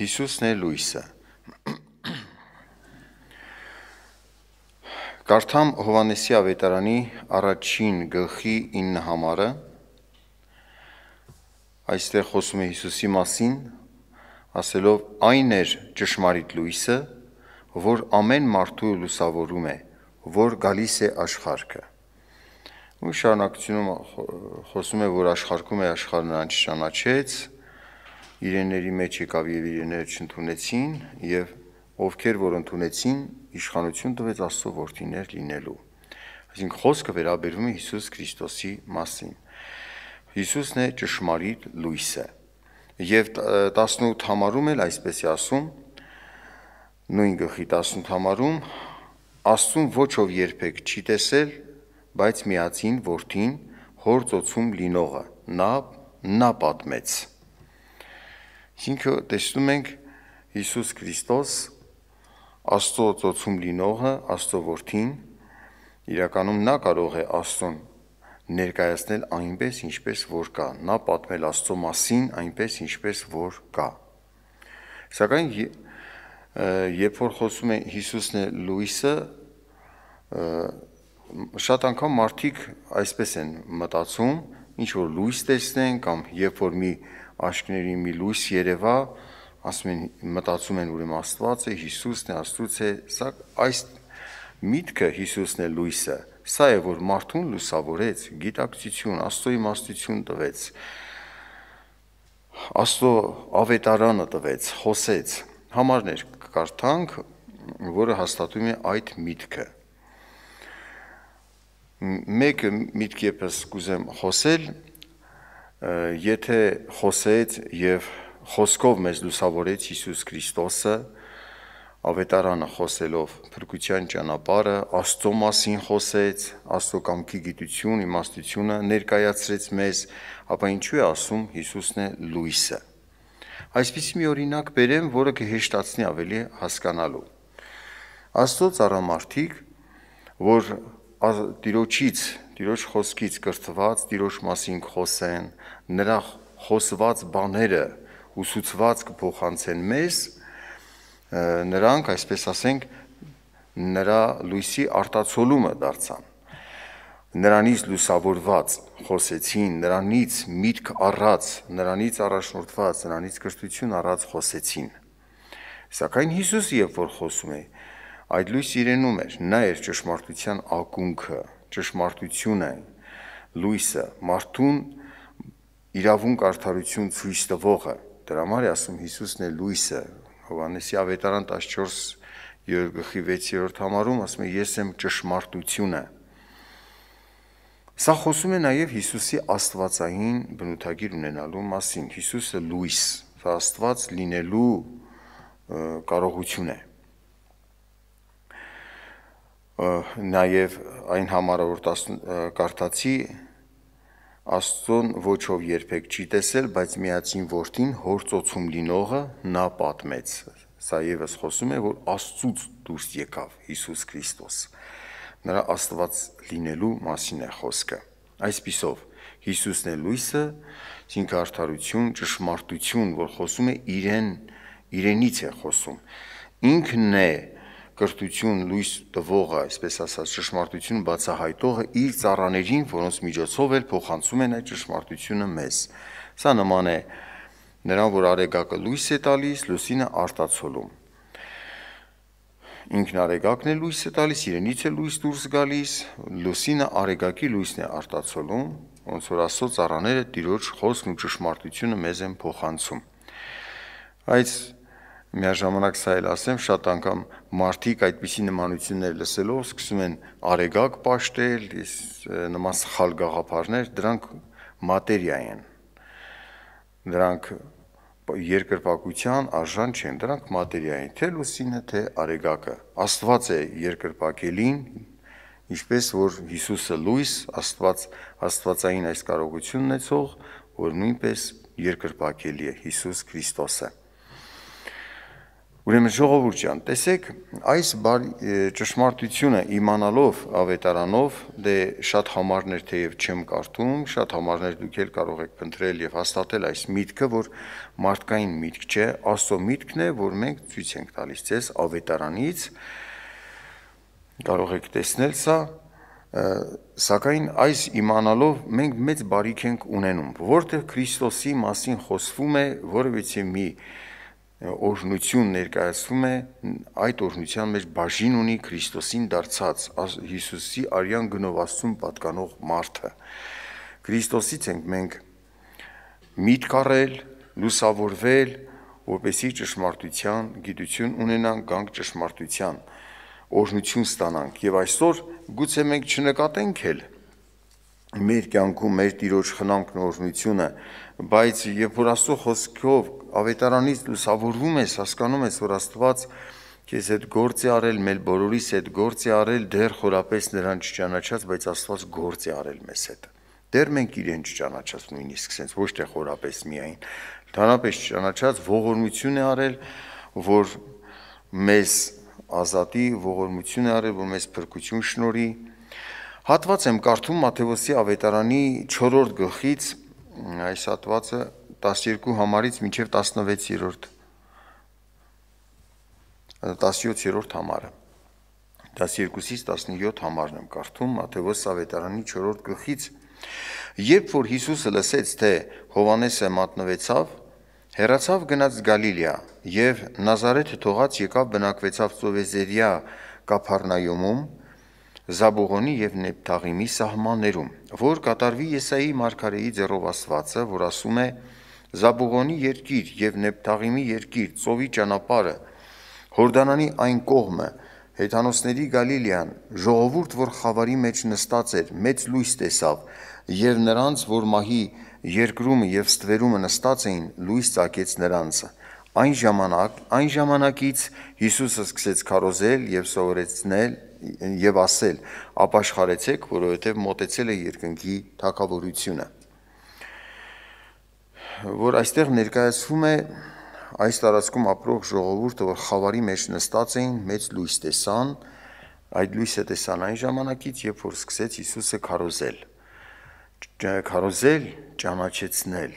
Հիսուսն է լույսը։ Կարդամ Հովանեսի ավետարանի առաջին գլխի 9 համարը։ Այստեղ խոսում է Հիսուսի մասին, ասելով. «Այն էր ճշմարիտ լույսը, որ ամեն մարդու լուսավորում է, որ գալիս է աշխարհը»։ Ու շարունակությունում խոսում է, որ աշխարհում է աշխարհն անճանաչեց, իրենների մեջ եկավ եւ իրենները չընդունեցին եւ ովքեր որ ընդունեցին իշխանություն տվեց Աստծո որդիներ լինելու։ Այսինքն խոսքը վերաբերվում է Հիսուս Քրիստոսի մասին։ Հիսուսն է ճշմարիտ լույսը։ Եվ 18 համարում էլ այսպես է ասում, նույն գլխի 18 համարում Աստուն ոչ ով երբեք չի տեսել, բայց միածին որդին հոր ծոցում լինողը, նա նա պատմեց։ Ինքը տեսնում ենք Հիսուս Քրիստոս Աստծո ծոցում լինողը, Աստծո որդին, իրականում նա կարող է Աստծուն ներկայացնել այնպես, ինչպես որ կա, նա պատմել Աստծո մասին այնպես, ինչպես որ կա։ Սակայն երբ որ խոսում է Հիսուսն է Լուիսը, շատ անգամ մարդիկ այսպես են մտածում, ինչ որ լույս տեսնեն կամ երբ որ մի և աշկների մի լույս երևա, ասում են մտածում են ուրեմն Աստված է, Հիսուսն է, Աստծուց է, սա այս միտքը Հիսուսն է լույսը, սա է որ մարդուն լուսավորեց, գիտակցություն, Աստծո իմաստություն տվեց, Աստծո ավետարանը տվեց, խոսեց, համարներ կարդանք, որը հաստատում է այդ միտքը։ Մեկը միտքի պես կուզեմ խոսել, եթե խոսեց եւ խոսքով մեզ լուսավորեց Հիսուս Քրիստոսը, ավետարանը խոսելով փրկության ճանապարհը, Աստծո մասին խոսեց, Աստծո կամքի գիտություն, իմաստությունը ներկայացրեց մեզ, ապա ինչու է ասում Հիսուսն է լույսը։ Այսպիսի մի օրինակ բերեմ, որը կհեշտացնի ավելի հասկանալու։ Աստծո ծառամարթիկ, որ Տիրոջից, Տիրոջ խոսքից կրթված, Տիրոջ մասին խոսեն, նրա խոսված բաները ուսուցված կփոխանցեն մեզ, նրանք, այսպես ասենք, նրա լույսի արտացոլումը դարձան։ Նրանից լուսավորված խոսեցին, նրանից միտք առած, նրանից առաջնորդված, նրանից կրթություն առած խոսեցին։ Սակայն Հիսուս երբ որ խոսում է, այդ լույս իրենում էր, նա էր ճշմարտության ակունքը, ճշմարտությունը, լույսը, մարդուն իրավունք արդարություն ցույց տվողը, դրա համար է ասում Հիսուսն է լույսը, Հովանեսի ավետարան 14 գլխի 6-րդ համարում ասում է ես եմ ճշմարտությունը։ Սա խոսում է նաև Հիսուսի աստվածային բնութագիր ունենալու մասին։ Հիսուսը լույս, սա աստված լինելու կարողություն է նաև այն համարը որ 10 կարդացի Աստծուն ոչով երբեք չի տեսել, բայց միացին որդին հոր ծոցում լինողը նա պատմեց։ Սա եւս խոսում է, որ Աստծուց դուրս եկավ Հիսուս Քրիստոս։ Նրա Աստված լինելու մասին է խոսքը։ Այսպիսով Հիսուսն է լույսը, ինքը արդարություն, ճշմարտություն, որ խոսում է իրեն, իրենից է խոսում։ Ինքն է կրթություն լույս տվողը, այսպես ասած, ճշմարտություն բացահայտողը իր ծառաներին, որոնց միջոցով էլ փոխանցում են այդ ճշմարտությունը մեզ։ Սա նման է նրան, որ արեգակը լույս է տալիս, լուսինը արտացոլում։ Ինքն արեգակն է լույս է տալիս, իրենից է լույս դուրս գալիս, լուսինը արեգակի լույսն է արտացոլում, ոնց որ աստծո ծառաները Տիրոջ խոսքն ու ճշմարտությունը մեզ են փոխանցում։ Այս միաժամանակ սա էլ ասեմ, շատ անգամ մարդիկ այդպիսի նմանություններ լսելով սկսում են արեգակ պաշտել, իս նման սխալ գաղափարներ, դրանք մատերիա են։ Դրանք երկրպագության արժան չեն, դրանք մատերիա են, թե լուսինը, թե արեգակը։ Աստված է երկրպագելին, ինչպես որ Հիսուսը լույս, Աստված Աստվածային այս կարողությունն ունեցող, որ նույնպես երկրպագելի է Հիսուս Քրիստոսը։ Ուրեմն ժողովուրդ ջան, տեսեք, այս ճշմարտությունը իմանալով ավետարանով, դե շատ համարներ թեև չեմ կարդում, շատ համարներ դուք էլ կարող եք փնտրել եւ հաստատել այս միտքը, որ մարդկային միտք չէ, աստծո միտքն է, որ մենք ցույց ենք տալիս ցես ավետարանից։ Կարող եք տեսնել սա, սակայն այս իմանալով մենք մեծ բարիք ենք ունենում, որտեղ Քրիստոսի մասին խոսվում է, որովհետեւ մի օրհնություն ներկայացվում է այդ օրհնության մեջ բաժին ունի Քրիստոսին դարձած Հիսուսի արյան գնովացում պատկանող մարդը Քրիստոսից ենք մենք միտք առել լուսավորվել որպեսի ճշմարտության գիտություն ունենանք գանք ճշմարտության օրհնություն ստանանք եւ այսօր գուցե մենք չնկատենք էլ մեր կյանքում մեր տիրոջ խնամքն օրհնությունը բայց երբ որ աստծո խոսքով ավետարանից լուսավորվում ես, հասկանում ես, որ Աստված քեզ այդ գործի արել, մեր բոլորիս այդ գործի արել, դեռ խորապես նրան չճանաչած, բայց Աստված գործի արել մեզ հետ։ Դեռ մենք իրեն չճանաչած նույնիսկ sense ոչ թե խորապես միայն, դանապես չճանաչած ողորմություն է արել, որ մեզ ազատի, ողորմություն է արել, որ մեզ փրկություն շնորհի։ Հատված եմ կարդում Մատթեոսի ավետարանի 4-րդ գլխից այս հատվածը 12 համարից մինչև 16-րդ 17-րդ համարը 12-ից 17 համարն եմ կարդում Մատթեոս Սավետարանի 4-րդ գլխից Երբ որ Հիսուսը լսեց, թե Հովանեսը մատնվեցավ, հերացավ գնաց Գալիլեա եւ Նազարեթը թողած եկավ բնակվեցավ Ծովեզերիա Կափառնայոմում, Զաբուղոնի եւ Նեփթաղիմի սահմաններում, որ կատարվի Եսայի մարգարեի ձեռով ասվածը, որ ասում է. Զաբուգոնի երկիր եւ Նեփթաղիմի երկիր, ծովի ճանապարհը, Հորդանանի այն կողմը, Հեթանոսների Գալիլեան, ժողովուրդ, որ խավարի մեջ նստած էր, մեծ լույս տեսավ, եւ նրանց, որ մահի երկրումը եւ ստվերումը նստած էին, լույս ցակեց նրանց։ Այն ժամանակ, այն ժամանակից Հիսուսը սկսեց քարոզել եւ սովորեցնել եւ ասել. «Ապաշխարեցեք, որովհետեւ մտեցել է երկնքի թակավորությունը» որ այստեղ ներկայացվում է այս տարածքում ապրող ժողովուրդը, որ խավարի մեջ նստած էին, մեծ լույս տեսան, այդ լույսը տեսան այն ժամանակից, երբ որ սկսեց Հիսուսը քարոզել։ Քարոզել, ճանաչեցնել,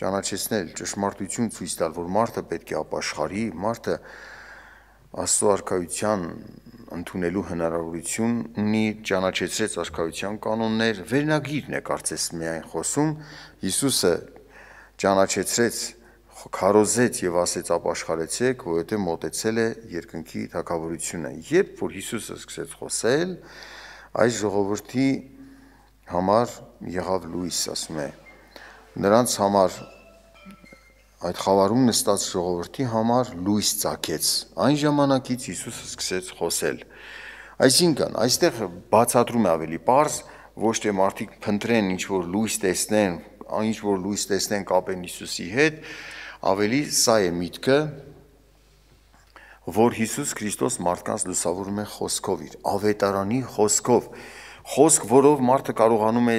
ճանաչեցնել ճշմարտություն ցույց տալ, որ մարդը պետք է ապաշխարի, մարդը Աստծո արքայության ընդունելու հնարավորություն ունի ճանաչեցրեց արքայության կանոններ, վերնագիրն է կարծես միայն խոսում, Հիսուսը ճանաչեցրեց, քարոզեց եւ ասեց ապաշխարեցեք, որովհետեւ մտեցել է երկնքի թակավորությունը։ Երբ որ Հիսուսը սկսեց խոսել, այս ժողովրդի համար եղավ լույս, ասում է։ Նրանց համար այդ խավարում նստած ժողովրդի համար լույս ծագեց։ Այն ժամանակից Հիսուսը սկսեց խոսել։ Այսինքն, այստեղ բացատրում է ավելի པարզ, ոչ թե մարդիկ փնտրեն ինչ որ լույս տեսնեն, ինչ որ լույս տեսնենք Ապեն Հիսուսի հետ, ավելի սա է միտքը, որ Հիսուս Քրիստոս մարդկանց լուսավորում է խոսքով իր, ավետարանի խոսքով, խոսք, որով մարդը կարողանում է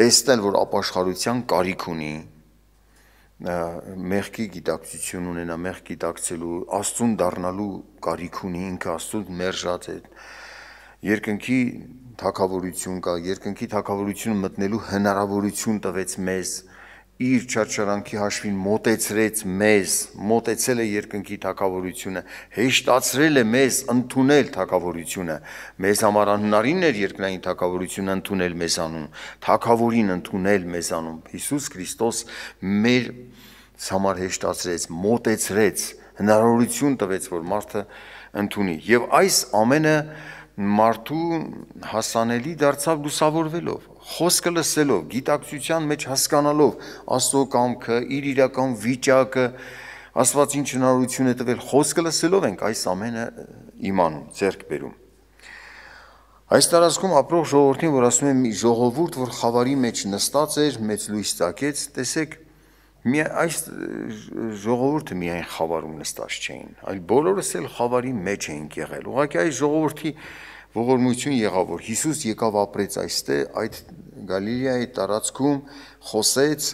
տեսնել, որ ապաշխարության կարիք ունի, մեղքի գիտակցություն ունենա, մեղք գիտակցելու, աստուն դառնալու կարիք ունի, ինքը աստուն մերժած է, երկնքի թակավորություն կա, երկնքի թակավորությունը մտնելու հնարավորություն տվեց մեզ, իր չարչարանքի հաշվին մոտեցրեց մեզ, մոտեցել է երկնքի թակավորությունը, հեշտացրել է մեզ ընդունել թակավորությունը, մեզ համար անհնարին էր երկնային թակավորությունը ընդունել մեզանում, թակավորին ընդունել մեզանում, Հիսուս Քրիստոս մեր համար հեշտացրեց, մոտեցրեց, հնարավորություն տվեց, որ մարդը ընդունի։ Եվ այս ամենը մարդու հասանելի դարձավ լուսավորվելով, խոսքը լսելով, գիտակցության մեջ հասկանալով Աստծո կամքը, իր իրական վիճակը, Աստված ինչ հնարություն է տվել, խոսքը լսելով ենք այս ամենը իմանում, ձեռք բերում։ Այս տարածքում ապրող ժողովրդին, որ ասում եմ ժողովուրդ, որ խավարի մեջ նստած էր, մեծ լույս ծակեց, տեսեք, մի այս ժողովուրդը միայն խավարում նստած չէին, այլ բոլորս էլ խավարի մեջ էինք եղել։ Ուղղակի այս ժողովրդի ողորմություն եղավ, որ Հիսուս եկավ ապրեց այստեղ, այդ Գալիլեայի տարածքում, խոսեց,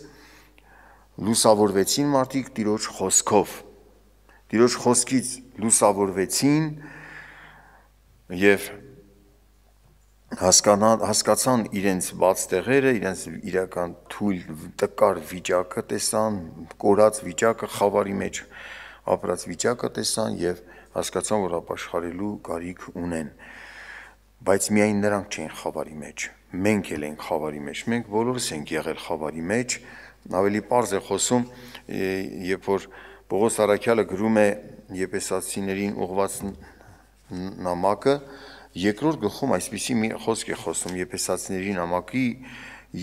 լուսավորվեցին մարդիկ Տիրոջ խոսքով։ Տիրոջ խոսքից լուսավորվեցին եւ հասկանան հասկացան իրենց բաց տեղերը, իրենց իրական թույլ տկար վիճակը տեսան, կորած վիճակը, խավարի մեջ ապրած վիճակը տեսան եւ հասկացան, որ ապաշխարելու կարիք ունեն։ Բայց միայն նրանք չէին խավարի մեջ։ Մենք էլ ենք խավարի մեջ։ Մենք բոլորս ենք եղել խավարի մեջ։ Ավելի པարզ է խոսում, երբ որ Պողոս Արաքյալը գրում է Եփեսացիներին ուղված նամակը, նա Երկրորդ գլխում այսպիսի մի խոսք է խոսում Եփեսացիների նամակի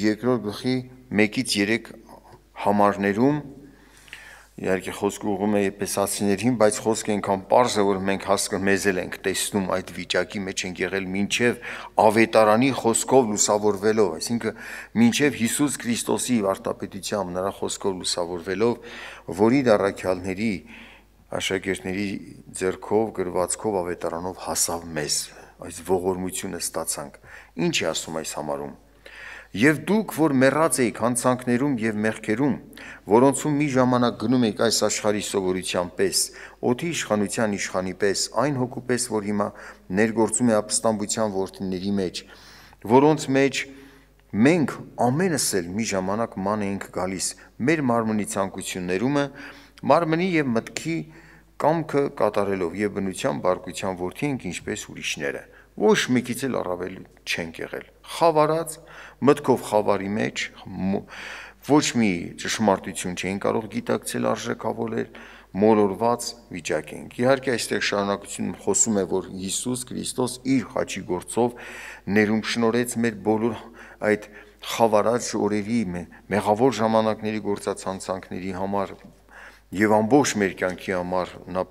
երկրորդ գլխի 1-ից 3 համարներում իհարկե խոսքը ուղղում է Եփեսացիներին, բայց խոսքը այնքան པարզ է, որ մենք հասկը մեզել ենք տեսնում այդ վիճակի մեջ ենք եղել մինչև ավետարանի խոսքով լուսավորվելով, այսինքն մինչև Հիսուս Քրիստոսի արտապետությամբ նրա խոսքով լուսավորվելով, որի դարակյալների աշակերտների ձեռքով գրվածքով ավետարանով հասավ մեզ այս ողորմությունը ստացանք։ Ինչ է ասում այս համարում։ Եվ դուք, որ մեռած էիք հանցանքներում եւ մեղքերում, որոնցում մի ժամանակ գնում էիք այս աշխարհի սովորության պես, օթի իշխանության իշխանի պես, այն հոգու պես, որ հիմա ներգործում է ապստամբության որդիների մեջ, որոնց մեջ մենք ամենս էլ մի ժամանակ ման էինք գալիս մեր մարմնի ցանկություններումը, մարմնի եւ մտքի կամքը կատարելով եւ բնության բարգության ворթի ենք ինչպես ուրիշները ոչ մեկից էլ առավել չենք եղել խավարած մտքով խավարի մեջ ոչ մի ճշմարտություն չէին կարող գիտակցել արժեքավորել մոլորված վիճակ ենք իհարկե այստեղ շարունակությունում խոսում է որ Հիսուս Քրիստոս իր խաչի գործով ներում շնորեց մեր բոլոր այդ խավարած օրերի մեղավոր ժամանակների գործած հանցանքների համար եւ ամբողջ մեր կյանքի համար նա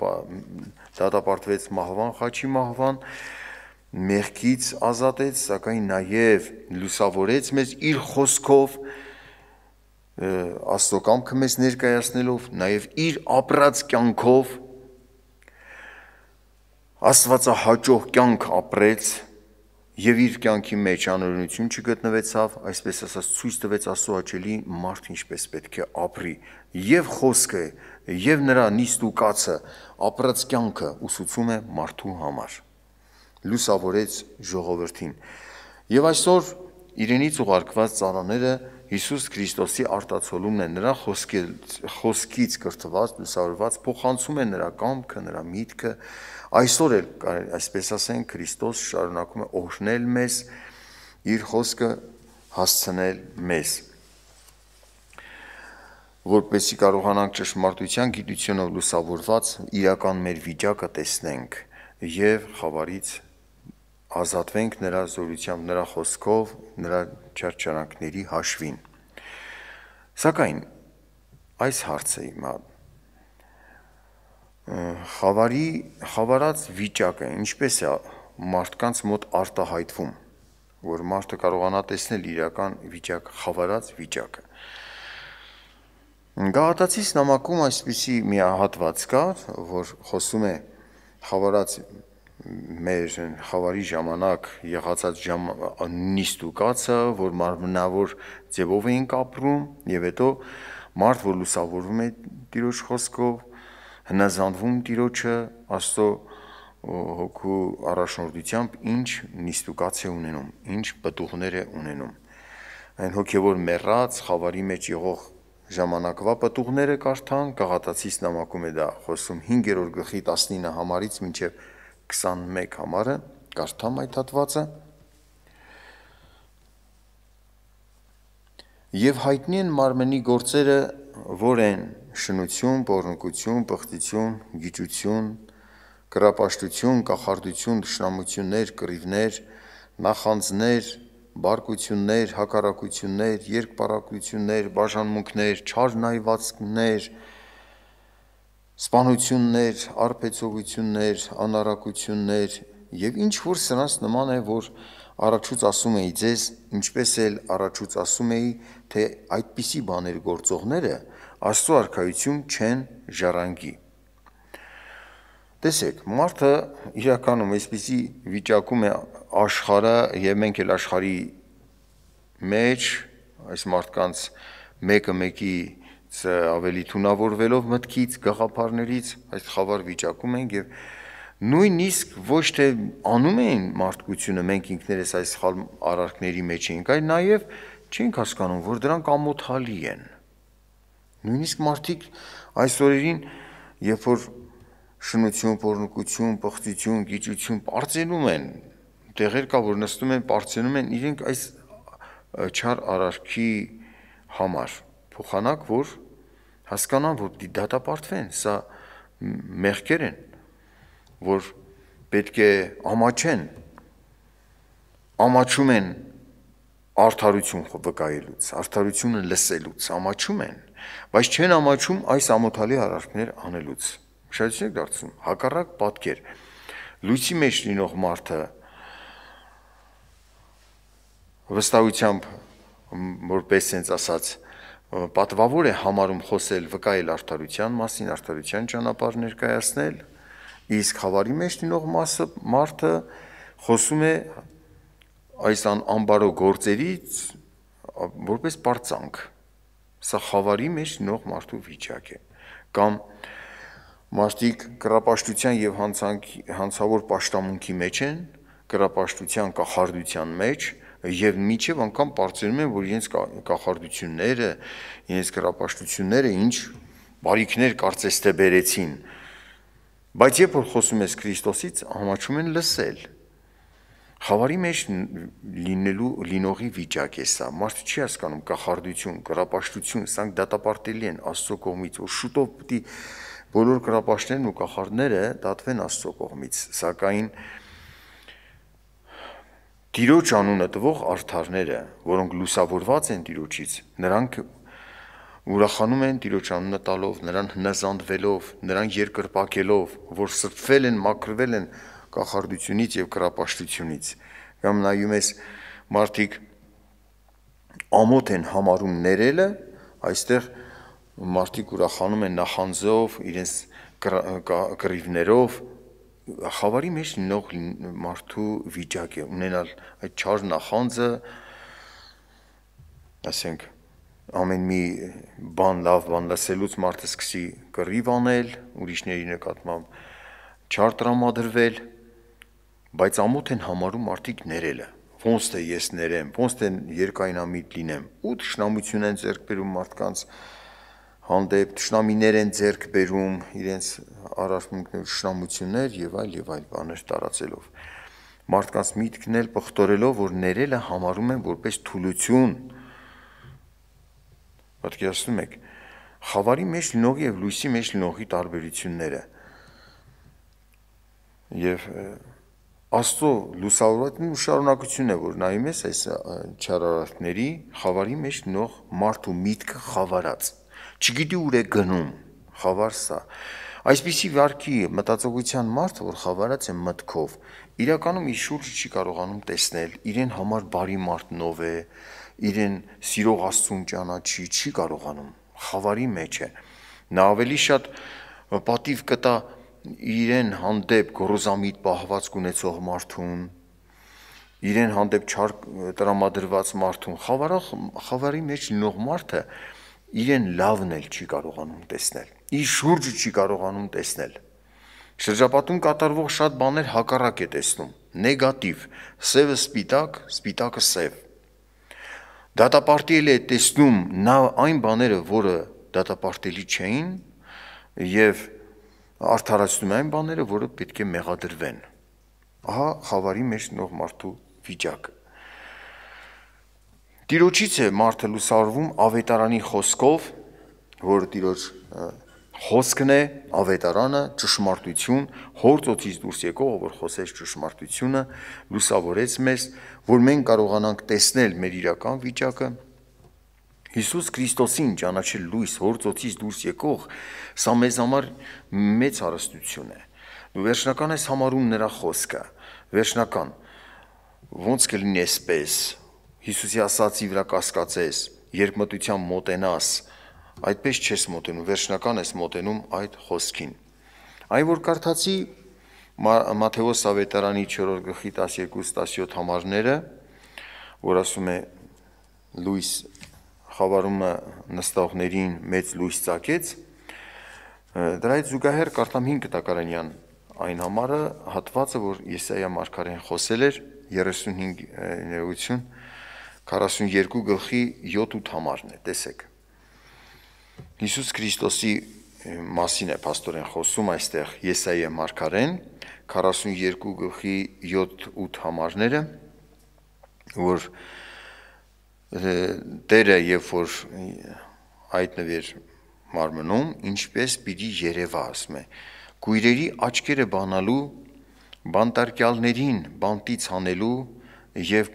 դատապարտվեց մահվան, խաչի մահվան, մեղքից ազատեց, սակայն նաեւ լուսավորեց մեզ իր խոսքով աստծո կամքը մեզ ներկայացնելով, նաեւ իր ապրած կյանքով աստվածահաճող կյանք ապրեց եւ իր կյանքի մեջ անօրենություն չգտնվեցավ, այսպես ասած ցույց տվեց Աստծո աչելի մարդ ինչպես պետք է ապրի եւ խոսքը եւ նրա նիստ ու կացը ապրած կյանքը ուսուցում է մարդու համար։ Լուսավորեց ժողովրդին։ Եվ այսօր իրենից ուղարկված ծառաները Հիսուս Քրիստոսի արտացոլումն է նրա խոսքի խոսքից կրթված լուսավորված փոխանցում է նրա կամքը, նրա միտքը, նրա Այսօր էլ այսպես ասենք Քրիստոս շարունակում է օգնել մեզ իր խոսքը հասցնել մեզ որպեսի կարողանանք ճշմարտության գիտությունով լուսավորված իրական մեր վիճակը տեսնենք եւ խավարից ազատվենք նրա զորությամբ, նրա խոսքով, նրա չարչարանքների հաշվին։ Սակայն այս հարցը հիմա խավարի խավարած վիճակը ինչպես է մարդկանց մոտ արտահայտվում, որ մարդը կարողանա տեսնել իրական վիճակ, խավարած վիճակը։ Գաղտացիս նամակում այսպիսի մի հատված կա, որ խոսում է խավարած մեր խավարի ժամանակ եղածած ժամ նիստ ու կացը, որ մարմնավոր ձևով էինք ապրում եւ հետո մարդ որ լուսավորվում է տիրոջ խոսքով, հնազանդվում Տիրոջը Աստծո հոգու առաջնորդությամբ ինչ նիստուկաց է ունենում, ինչ պտուղներ է ունենում։ Այն հոգևոր մեռած խավարի մեջ եղող ժամանակվա պտուղները կարդան Գաղատացիս նամակում է դա խոսում 5-րդ գլխի 19 համարից մինչև 21 համարը կարդամ այդ հատվածը Եվ հայտնի են մարմնի գործերը որ են շնություն, բորնկություն, պղտություն, գիճություն, կրապաշտություն, կախարդություն, դժնամություններ, կռիվներ, նախանձներ, բարկություններ, հակառակություններ, երկպարակություններ, բաժանմունքներ, չար նայվածքներ, սպանություններ, արփեցողություններ, անարակություններ եւ ինչ որ սրանց նման է, որ առաջուց ասում էի ձեզ, ինչպես էլ առաջուց ասում էի, թե այդպիսի բաներ գործողները Աստծո արքայություն չեն ժառանգի։ Տեսեք, մարդը իրականում այսպիսի վիճակում է աշխարհը եւ մենք էլ աշխարհի մեջ այս մարդկանց մեկը մեկի ավելի թունավորվելով մտքից, գաղափարներից այս խավար վիճակում ենք եւ նույնիսկ ոչ թե անում էին մարդկությունը մենք ինքներս այս արարքների մեջ էինք, այլ նաեւ չենք հասկանում, որ դրանք ամոթալի են Նույնիսկ մարդիկ այս օրերին, երբ որ շնություն, փորնկություն, պղծություն, գիճություն բարձենում են, տեղեր կա, որ նստում են, բարձենում են իրենք այս չար արարքի համար փոխանակ, որ հասկանան, որ պիտի դատապարտվեն, սա մեղքեր են, որ պետք է ամաչեն, ամաչում են արդարություն վկայելուց, արդարությունը լսելուց, ամաչում են, բայց չեն ամաչում այս ամոթալի արարքներ անելուց։ Շատիցեք դարձում, հակառակ պատկեր։ Լույսի մեջ լինող մարդը վստահությամբ որպես sense ասած պատվավոր է համարում խոսել վկայել արդարության մասին, արդարության ճանապարհ ներկայացնել, իսկ խավարի մեջ լինող մասը մարդը խոսում է այս անբարո գործերից որպես պարծանք։ Սա խավարի մեջ նող մարդու վիճակ է։ Կամ մարդիկ կրապաշտության եւ հանցանքի հանցավոր աշտամունքի մեջ են, կրապաշտության կախարդության մեջ եւ միջև անգամ բարձրում են, որ իրենց կախարդությունները, իրենց կրապաշտությունները ինչ բարիքներ կարծես թե բերեցին։ Բայց երբ որ խոսում ես Քրիստոսից, համաչում են լսել Խավարի մեջ լինելու լինողի վիճակ է սա։ Մարդը չի հասկանում կախարդություն, կրապաշտություն, սանք դատապարտելի են Աստծո կողմից, որ շուտով պիտի բոլոր կրապաշտներն ու կախարդները դատվեն Աստծո կողմից։ Սակայն Տիրոջ անունը տվող արթարները, որոնք լուսավորված են Տիրոջից, նրանք ուրախանում են Տիրոջ անունը տալով, նրան հնազանդվելով, նրան երկրպակելով, որ սրբվել են, մաքրվել են, մաքրվել են կախարդությունից եւ կրապաշտությունից կամ նայում ես մարդիկ ամոթ են համարում ներելը այստեղ մարդիկ ուրախանում են նախանձով իրենց գրիվներով խավարի մեջ նող մարդու վիճակ է ունենալ այդ չար նախանձը ասենք ամեն մի բան լավ բան լսելուց մարդը սկսի կռիվ անել ուրիշների նկատմամբ չար տրամադրվել բայց ամոթ են համարում արդիկ ներելը։ Ոնց թե ես ներեմ, ոնց թե երկայնամիտ լինեմ։ Ու ճշնամություն են ձեռք բերում մարդկանց հանդեպ, ճշնամիներ են ձեռք բերում իրենց արարքունքներ, ճշնամություններ եւ այլ եւ այլ բաներ տարածելով։ Մարդկանց միտքն էլ պղտորելով, որ ներելը համարում են որպես թուլություն։ Պատկերացնում եք, խավարի մեջ լնող եւ լույսի մեջ լնողի տարբերությունները։ Եվ և, Աստծո լուսավորածն ու շարունակությունն է, որ նայում ես այս չարարարքների խավարի մեջ նող մարդու միտքը խավարած։ Չգիտի ուր է գնում, խավար սա։ Այսպիսի վարքի մտածողության մարդը, որ խավարած է մտքով, իրականում իր շուրջը չի կարողանում տեսնել, իրեն համար բարի մարդ նով է, իրեն սիրող Աստծուն ճանաչի, չի կարողանում, խավարի մեջ է։ Նա ավելի շատ պատիվ կտա իրեն հանդեպ գորոզամիտ պահված կունեցող մարդուն, իրեն հանդեպ չար տրամադրված մարդուն, խավարախ խավարի մեջ լինող մարդը իրեն լավն էլ չի կարողանում տեսնել։ Իր շուրջը չի կարողանում տեսնել։ Շրջապատում կատարվող շատ բաներ հակառակ է տեսնում, նեգատիվ, սևը սպիտակ, սպիտակը սև։ Դատապարտել է տեսնում նա այն բաները, որը դատապարտելի չէին եւ արդարացնում է այն բաները, որը պետք է մեղադրվեն։ Ահա խավարի մեջ նող մարդու վիճակը։ Տիրոջից է մարդը լուսարվում ավետարանի խոսքով, որը տիրոջ խոսքն է, ավետարանը, ճշմարտություն, հորձոցից դուրս եկող, որ խոսեց ճշմարտությունը, լուսավորեց մեզ, որ մենք կարողանանք տեսնել մեր իրական վիճակը, Հիսուս Քրիստոսին ճանաչել լույս հորձոցից դուրս եկող, սա մեզ համար մեծ հարստություն է։ Դու վերջնական ես համարում նրա խոսքը, վերջնական։ Ոնց կլինի այսպես։ Հիսուսի ասացի վրա կասկածես, երբ մտության մոտենաս, այդպես չես մոտենում, վերջնական ես մոտենում այդ խոսքին։ Այն որ կարդացի Մատթեոս ավետարանի 4-րդ գլխի 12-17 համարները, որ ասում է լույս խավարումը նստողներին մեծ լույս ցակեց։ Դրայից զուգահեռ Կարտամ 5 Տակարանյան այն համարը հատվածը, որ Եսայիա մարգարեն խոսել էր 35 ներողություն 42 գլխի 7-8 համարն է, տեսեք։ Հիսուս Քրիստոսի մասին է աստորեն խոսում այստեղ Եսայի մարգարեն 42 գլխի 7-8 համարները, որ Տերը երբ որ հայտնվեր մարմնում, ինչպես պիտի երևա, ասում է։ Գույրերի աչքերը բանալու, բանտարկյալներին բանտից հանելու եւ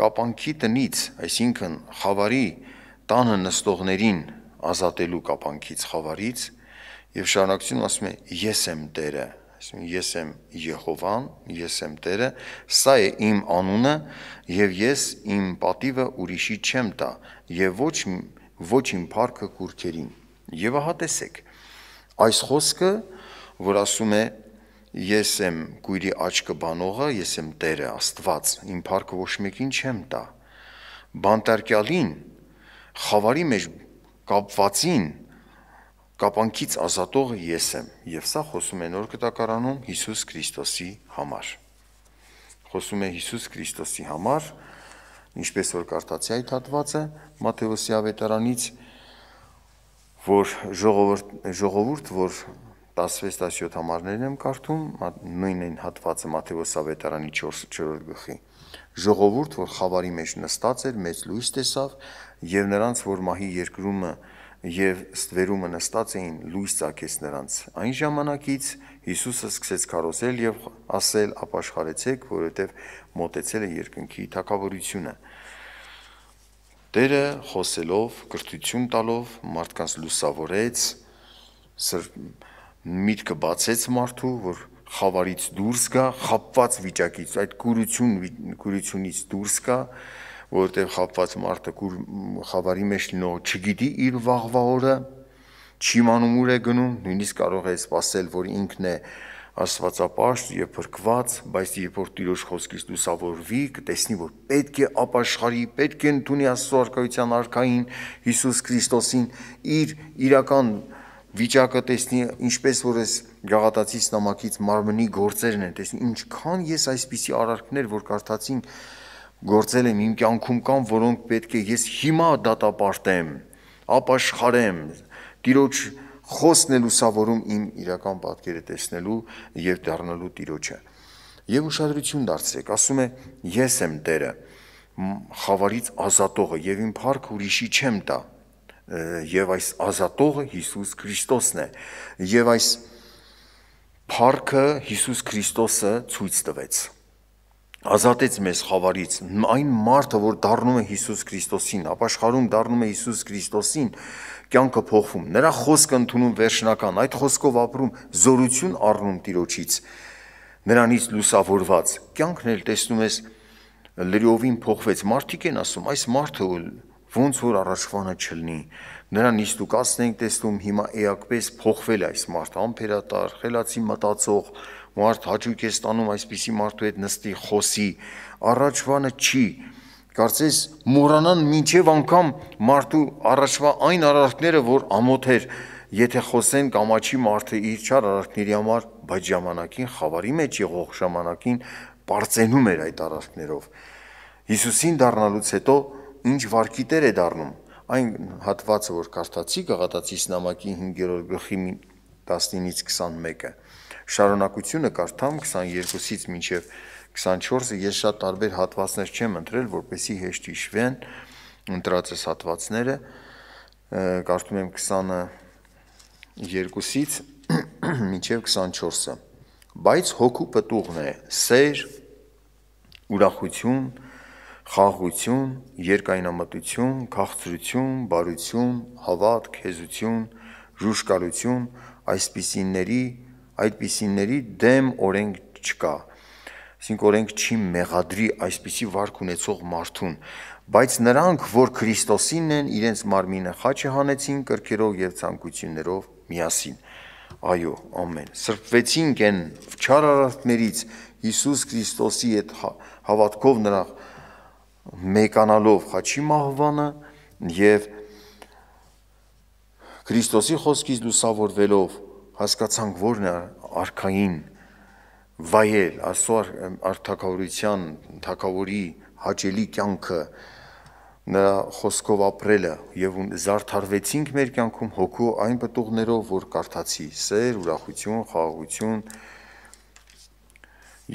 կապանքի տնից, այսինքն խավարի տանը նստողներին ազատելու կապանքից խավարից եւ շարունակություն ասում է ես եմ Տերը Այսինքն ես եմ Եհովան, ես եմ Տերը, սա է իմ անունը եւ ես իմ պատիվը ուրիշի չեմ տա եւ ոչ ոչ իմ փառքը կուրքերին։ Եվ ահա տեսեք այս խոսքը, որ ասում է ես եմ գույրի աչքը բանողը, ես եմ Տերը Աստված, իմ փառքը ոչ մեկին չեմ տա։ Բանտարկյալին խավարի մեջ կապվածին կապանքից ազատողը ես եմ եւ սա խոսում է նոր կտակարանում Հիսուս Քրիստոսի համար խոսում է Հիսուս Քրիստոսի համար ինչպես որ կարտացի այդ հատվածը Մատթեոսի ավետարանից որ ժողովուրդ ժողովուրդ որ 16-17 համարներն եմ կարդում նույն այն հատվածը Մատթեոս ավետարանի 4-րդ գլխի ժողովուրդ որ խավարի մեջ նստած էր մեծ լույս տեսավ եւ նրանց որ մահի երկրումը եւ ստվերումը նստած էին լույս ցակեց նրանց։ Այն ժամանակից Հիսուսը սկսեց քարոզել եւ ասել. «Ապաշխարեցեք, որովհետեւ մտեցել է երկնքի թակավորությունը»։ Տերը խոսելով, կրթություն տալով մարդկանց լուսավորեց, սր միտքը բացեց մարդու, որ խավարից դուրս գա, խապված վիճակից, այդ կուրություն կուրությունից դուրս գա, դու որովհետև խապված մարդը կուր խավարի մեջ լինող չգիտի իր վաղվա օրը, չի մանում ուր է գնում, նույնիսկ կարող է սпасել, որ ինքն է աստվածապաշտ եւ փրկված, բայց երբ որ Տիրոջ խոսքից լուսավորվի, կտեսնի, որ պետք է ապաշխարի, պետք է ընդունի Աստծո արքայության արքային Հիսուս Քրիստոսին իր իրական վիճակը տեսնի, ինչպես որ ես Գաղատացի նամակից մարմնի գործերն են, տեսնի, ինչքան ես այսպիսի արարքներ, որ կարդացին, գործել եմ իմ կյանքում կան, որոնք պետք է ես հիմա դատապարտեմ, ապաշխարեմ, Տիրոջ խոսն է լուսավորում իմ իրական պատկերը տեսնելու եւ դառնալու Տիրոջը։ Եվ ուշադրություն դարձրեք, ասում է ես եմ Տերը, խավարից ազատողը եւ իմ փառք ուրիշի չեմ տա։ Եվ այս ազատողը Հիսուս Քրիստոսն է։ Եվ այս փառքը Հիսուս Քրիստոսը ցույց տվեց ազատեց մեզ խավարից այն մարդը որ դառնում է Հիսուս Քրիստոսին ապաշխարում դառնում է Հիսուս Քրիստոսին կյանքը փոխվում նրա խոսքը ընդունում վերջնական այդ խոսքով ապրում զորություն առնում Տիրոջից նրանից լուսավորված կյանքն էլ տեսնում ես լրիովին փոխվեց մարդիկ են ասում այս մարդը ոնց որ առաջվանը չլինի նրան իստուկացնենք տեսնում հիմա էակպես փոխվել այս մարդը ամբերատար խելացի մտածող մարդ հաճույք է ստանում այսպիսի մարդու հետ նստի, խոսի, առաջվանը չի, կարծես մորանան մինչև անգամ մարդու առաջվա այն առարկները, որ ամոթ էր, եթե խոսեն կամաչի մարդը իր չար առարկների համար, բայց ժամանակին խավարի մեջ եղող ժամանակին պարծենում էր այդ առարկներով։ Հիսուսին դառնալուց հետո ինչ վարկի տեր է դառնում։ Այն հատվածը, որ կարդացի Գաղատացի նամակի 5-րդ գլխի 19-ից 21-ը, շարունակությունը կարդամ 22-ից մինչև 24-ը ես շատ տարբեր հատվածներ չեմ ընտրել, որպեսի հեշտ հիշվեն ընտրածս հատվածները, կարդում եմ 22-ից մինչև 24-ը։ Բայց հոգու պտուղն է սեր, ուրախություն, խաղություն, երկայնամտություն, քաղցրություն, բարություն, հավատք, հեզություն, ժուշկալություն, այսպիսիների այդպիսիների դեմ օրենք չկա։ Այսինքն օրենք չի մեղադրի այսպիսի վարք ունեցող մարդուն, բայց նրանք, որ Քրիստոսին են, իրենց մարմինը խաչը հանեցին կրկերով եւ ցանկություններով միասին։ Այո, ամեն։ Սրբվեցինք այն չար արարքներից Հիսուս Քրիստոսի այդ հա, հավատքով նրա մեկանալով խաչի մահվանը եւ Քրիստոսի խոսքից լուսավորվելով հասկացանք որն է արքային վայել աստծո արթակավորության թակավորի հաճելի կյանքը նրա խոսքով ապրելը եւ զարթարվեցինք մեր կյանքում հոգու այն պատողներով որ կարդացի սեր ուրախություն խաղաղություն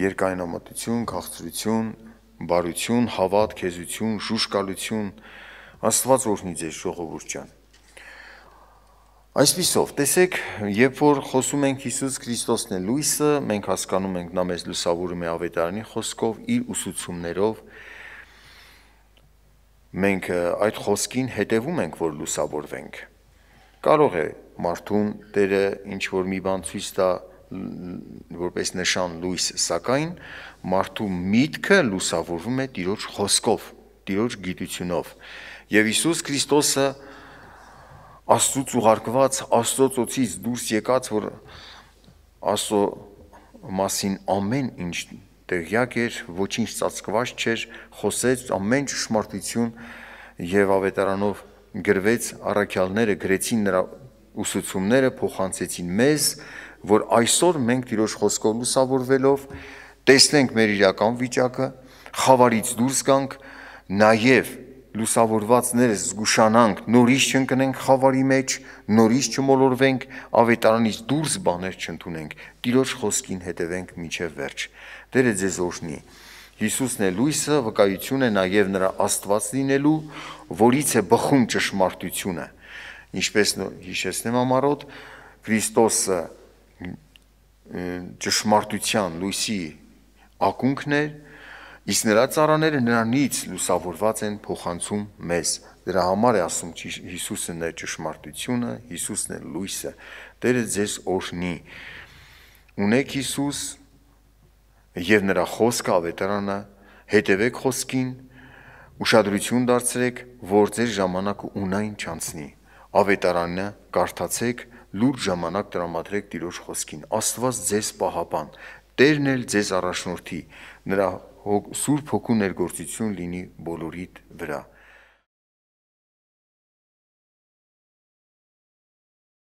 երկայնամտություն քաղցրություն բարություն հավատ քեզություն շուշկալություն աստված օրհնի ձեր ժողովուրդ ջան Այսպիսով, տեսեք, երբ որ խոսում ենք Հիսուս Քրիստոսն է լույսը, մենք հասկանում ենք նա մեզ լուսավորում է ավետարանի խոսքով, իր ուսուցումներով։ Մենք այդ խոսքին հետևում ենք, որ լուսավորվենք։ Կարող է մարդուն Տերը ինչ որ մի բան ցույց տա, որպես նշան լույս, սակայն մարդու միտքը լուսավորվում է Տիրոջ խոսքով, Տիրոջ գիտությունով։ Եվ Հիսուս Քրիստոսը Աստծուց ուղարկված Աստծո ծոցից դուրս եկած, որ Աստծո մասին ամեն ինչ տեղյակ էր, ոչինչ ծածկված չէր, խոսեց ամեն ճշմարտություն եւ ավետարանով գրվեց առաքյալները գրեցին նրա ուսուցումները փոխանցեցին մեզ, որ այսօր մենք Տիրոջ խոսքով լուսավորվելով տեսնենք մեր իրական վիճակը, խավարից դուրս գանք, նաեւ լուսավորվածներս զգուշանանք, նորից չընկնենք խավարի մեջ, նորից չմոլորվենք, ավետարանից դուրս բաներ չընդունենք, Տիրոջ խոսքին հետևենք մինչև վերջ։ Տերը ձեզ օրհնի։ Հիսուսն է լույսը, վկայությունը նաև նրա Աստված լինելու, որից է բխում ճշմարտությունը։ Ինչպես հիշեցնեմ ամառոտ, Քրիստոսը ճշմարտության լույսի ակունքն էր, Իսկ նրա цаրաները նրանից լուսավորված են փոխանցում մեզ։ Դրա համար է ասում Հիսուսն է ճշմարտությունը, Հիսուսն է լույսը։ Տերը ձեզ օրհնի։ Ունեք Հիսուս եւ նրա խոսքը ավետարանը, հետևեք խոսքին, ուշադրություն դարձրեք, որ ձեր ժամանակը ունայն չանցնի։ Ավետարանը կարդացեք, լուրջ ժամանակ տրամադրեք Տիրոջ խոսքին։ Աստված ձեզ պահապան։ Տերն էլ ձեզ առաջնորդի։ Նրա Սուրբ հոգու ներգործություն լինի բոլորիդ վրա։